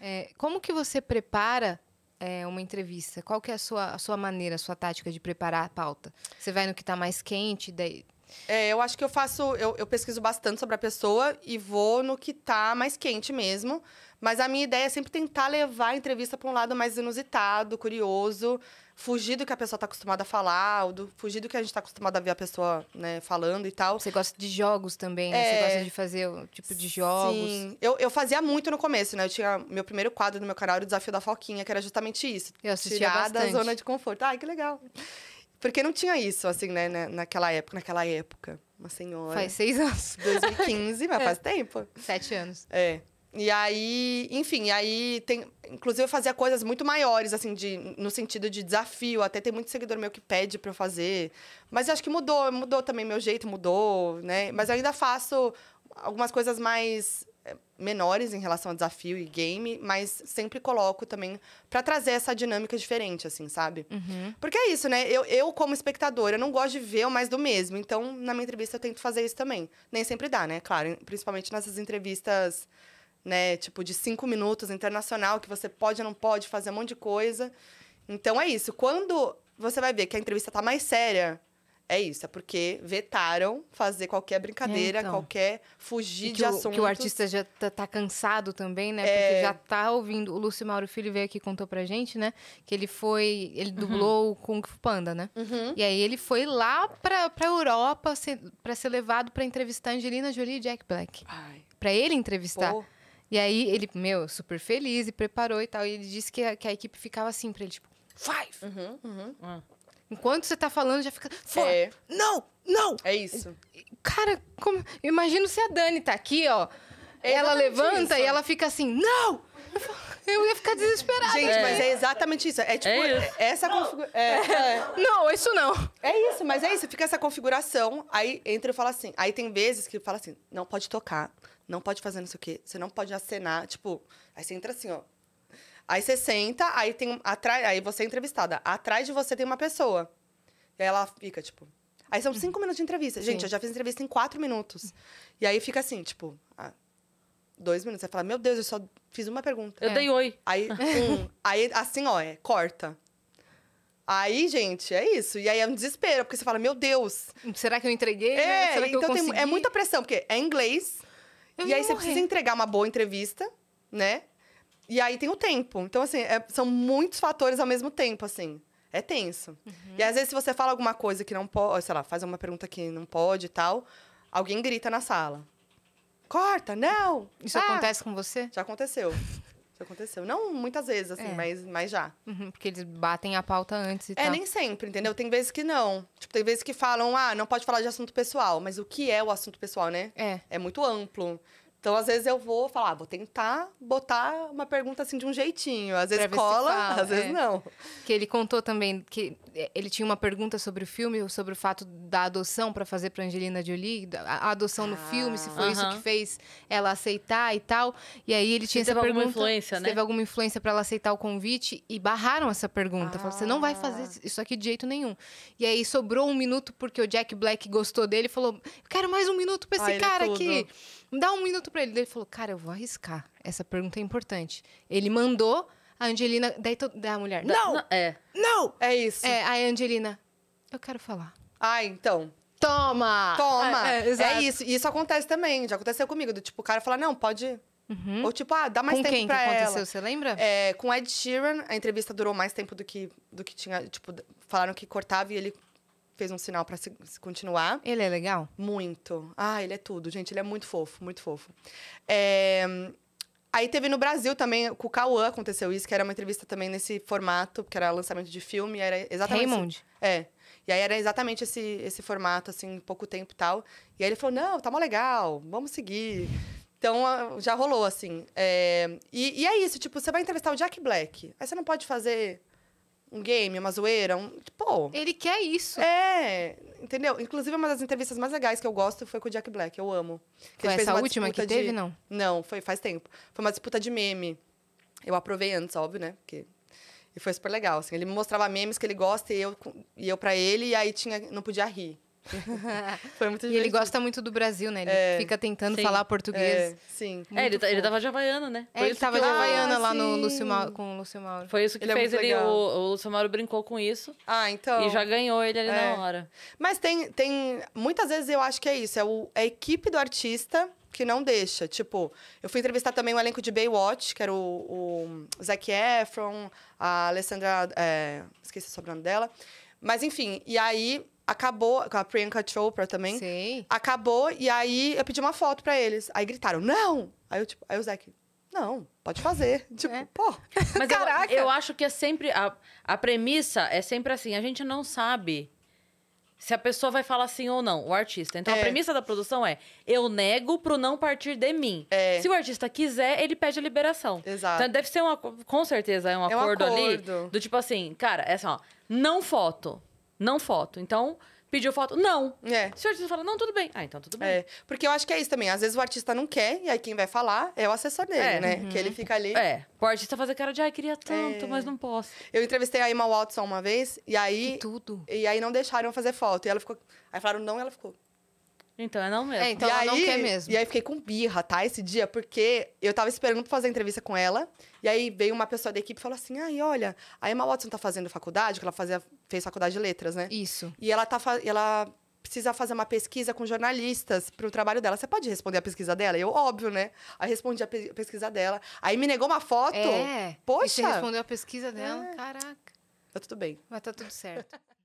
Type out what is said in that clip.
É, como que você prepara é, uma entrevista? Qual que é a sua, a sua maneira, a sua tática de preparar a pauta? Você vai no que está mais quente, daí é, eu acho que eu faço, eu, eu, pesquiso bastante sobre a pessoa e vou no que tá mais quente mesmo. Mas a minha ideia é sempre tentar levar a entrevista para um lado mais inusitado, curioso, fugir do que a pessoa está acostumada a falar, do, fugir do que a gente está acostumado a ver a pessoa né, falando e tal. Você gosta de jogos também, né? É... Você gosta de fazer o tipo de jogos. Sim, eu, eu fazia muito no começo, né? Eu tinha meu primeiro quadro no meu canal era o Desafio da Foquinha, que era justamente isso. Eu assistia Tirar bastante. da zona de conforto. Ai, que legal. Porque não tinha isso, assim, né, né, naquela época. Naquela época. Uma senhora. Faz seis anos. 2015, mas é. faz tempo. Sete anos. É. E aí, enfim, aí tem. Inclusive, eu fazia coisas muito maiores, assim, de, no sentido de desafio. Até tem muito seguidor meu que pede pra eu fazer. Mas eu acho que mudou, mudou também, meu jeito mudou, né? Mas eu ainda faço algumas coisas mais menores em relação a desafio e game, mas sempre coloco também para trazer essa dinâmica diferente, assim, sabe? Uhum. Porque é isso, né? Eu, eu, como espectadora, não gosto de ver o mais do mesmo. Então, na minha entrevista, eu tento fazer isso também. Nem sempre dá, né? Claro, principalmente nessas entrevistas, né? Tipo, de cinco minutos, internacional, que você pode ou não pode fazer um monte de coisa. Então, é isso. Quando você vai ver que a entrevista tá mais séria é isso, é porque vetaram fazer qualquer brincadeira, é, então. qualquer fugir de assunto. Que o artista já tá, tá cansado também, né? É... Porque já tá ouvindo. O Lúcio Mauro Filho veio aqui e contou pra gente, né? Que ele foi. Ele uhum. dublou uhum. o Kung Fu Panda, né? Uhum. E aí ele foi lá pra, pra Europa se, pra ser levado pra entrevistar Angelina Jolie e Jack Black. Ai. Pra ele entrevistar. Pô. E aí ele, meu, super feliz e preparou e tal. E ele disse que a, que a equipe ficava assim pra ele, tipo, five! Uhum, uhum. uhum. Enquanto você tá falando, já fica. Fora. É. Não! Não! É isso. Cara, como... imagino se a Dani tá aqui, ó. É ela levanta isso. e ela fica assim, não! Eu ia ficar desesperada. Gente, é. mas é exatamente isso. É tipo, é isso. essa configuração. É, é, não, isso não. É isso, mas é isso. Fica essa configuração. Aí entra e fala assim. Aí tem vezes que fala assim: não pode tocar, não pode fazer não sei o quê, você não pode acenar. Tipo, aí você entra assim, ó. Aí você senta, aí tem atrás, aí você é entrevistada. Atrás de você tem uma pessoa. E aí ela fica, tipo. Aí são cinco minutos de entrevista. Gente, Sim. eu já fiz entrevista em quatro minutos. E aí fica assim, tipo, ah, dois minutos. Você fala, meu Deus, eu só fiz uma pergunta. Eu é. dei oi. Aí, um, aí assim, ó, é, corta. Aí, gente, é isso. E aí é um desespero, porque você fala, meu Deus. Será que eu entreguei? Né? É, Será que então eu consegui? Tem, é muita pressão, porque é inglês. Eu e aí morrer. você precisa entregar uma boa entrevista, né? E aí tem o tempo. Então, assim, é, são muitos fatores ao mesmo tempo, assim. É tenso. Uhum. E às vezes, se você fala alguma coisa que não pode, sei lá, faz uma pergunta que não pode e tal, alguém grita na sala. Corta, não! Isso ah. acontece com você? Já aconteceu. Já aconteceu. Não muitas vezes, assim, é. mas, mas já. Uhum, porque eles batem a pauta antes e é, tal. É, nem sempre, entendeu? Tem vezes que não. Tipo, tem vezes que falam, ah, não pode falar de assunto pessoal. Mas o que é o assunto pessoal, né? É. É muito amplo. Então, às vezes eu vou falar, ah, vou tentar botar uma pergunta assim de um jeitinho. Às vezes cola, fala, às é. vezes não. Que ele contou também que é, ele tinha uma pergunta sobre o filme, sobre o fato da adoção para fazer para Angelina Jolie, a adoção ah, no filme, se foi uh -huh. isso ah, que fez ela aceitar e tal. E aí ele tinha se essa pergunta, influência, né? teve alguma influência para ela aceitar o convite e barraram essa pergunta. Ah. Falaram, você não vai ah. fazer isso aqui de jeito nenhum. E aí sobrou um minuto porque o Jack Black gostou dele e falou, quero mais um minuto para esse Ai, ah, cara aqui dá um minuto para ele. ele falou, cara, eu vou arriscar. Essa pergunta é importante. Ele mandou a Angelina. Daí to... da mulher. Não! é. Não! É isso. É, a Angelina. Eu quero falar. Ah, então. Toma! Toma! É, é, é isso. E isso acontece também. Já aconteceu comigo. Do tipo, o cara fala, não, pode. Uhum. Ou tipo, ah, dá mais com tempo quem pra que aconteceu, ela. você lembra? É, com Ed Sheeran, a entrevista durou mais tempo do que, do que tinha. Tipo, falaram que cortava e ele fez um sinal para se, se, continuar. Ele é legal? Muito. Ah, ele é tudo, gente. Ele é muito fofo, muito fofo. É... Aí teve no Brasil também, com o Cauã aconteceu isso, que era uma entrevista também nesse formato, que era lançamento de filme, era exatamente. Raymond. Esse... É. E aí era exatamente esse, esse formato, assim, pouco tempo e tal. E aí ele falou: não, tá mó legal, vamos seguir. Então já rolou, assim. É... E, e é isso, tipo, você vai entrevistar o Jack Black. Aí você não pode fazer um game, uma zoeira, um. Pô. Ele quer isso. É, entendeu? Inclusive, uma das entrevistas mais legais que eu gosto foi com o Jack Black, eu amo. Que foi essa última que teve, de... não? Não, foi faz tempo. Foi uma disputa de meme. Eu aprovei antes, óbvio, né? Porque... E foi super legal, assim. Ele me mostrava memes que ele gosta e eu, e eu pra ele, e aí tinha... não podia rir. Foi muito E ele gosta muito do Brasil, né? Ele é, fica tentando sim, falar português. É, sim. É, ele, tá, ele tava de Havaiana, né? é, ele tava de Havaiana ah, lá no Lúcio Mauro, com o Lúcio Mauro. Foi isso que ele é fez ele. O, o Lúcio Mauro brincou com isso. Ah, então. E já ganhou ele ali na é. hora. Mas tem, tem. Muitas vezes eu acho que é isso. É, o, é a equipe do artista que não deixa. Tipo, eu fui entrevistar também o elenco de Baywatch, que era o, o Zac Efron, a Alessandra. É, esqueci o sobrenome dela. Mas enfim, e aí acabou, com a Priyanka Chopra também. Sim. Acabou, e aí eu pedi uma foto pra eles. Aí gritaram, não! Aí, eu, tipo, aí o Zeke, não, pode fazer. Tipo, é. pô, Mas caraca! Eu, eu, acho que é sempre, a, a premissa é sempre assim, a gente não sabe se a pessoa vai falar sim ou não, o artista. Então é. a premissa da produção é: eu nego pro não partir de mim. É. Se o artista quiser, ele pede a liberação. Exato. Então deve ser uma. Com certeza, é um, é acordo, um acordo, ali. Do tipo assim, cara, é assim, ó, não foto. Não foto. Então, pediu foto? Não. É. Se o artista fala, não, tudo bem. Ah, então tudo bem. É. Porque eu acho que é isso também. Às vezes o artista não quer, e aí quem vai falar é o assessor dele, é. né? Uhum. Que ele fica ali. É. O artista fazer cara de, ai, queria é. tanto, é. mas não posso. Eu entrevistei a Emma Watson uma vez, e aí. Que tudo. E aí não deixaram fazer foto. E ela ficou. Aí falaram, não, e ela ficou. Então é não mesmo. É, então e ela aí, não quer mesmo. E aí fiquei com birra, tá? Esse dia, porque eu tava esperando pra fazer a entrevista com ela. E aí veio uma pessoa da equipe e falou assim: ai, olha, a Emma Watson tá fazendo faculdade, que ela fazia, fez faculdade de letras, né? Isso. E ela tá. Ela precisa fazer uma pesquisa com jornalistas para o trabalho dela. Você pode responder a pesquisa dela? Eu, óbvio, né? Aí respondi a pe pesquisa dela. Aí me negou uma foto. É. Poxa. E você respondeu a pesquisa dela? É. Caraca. Tá tudo bem. Vai tá tudo certo.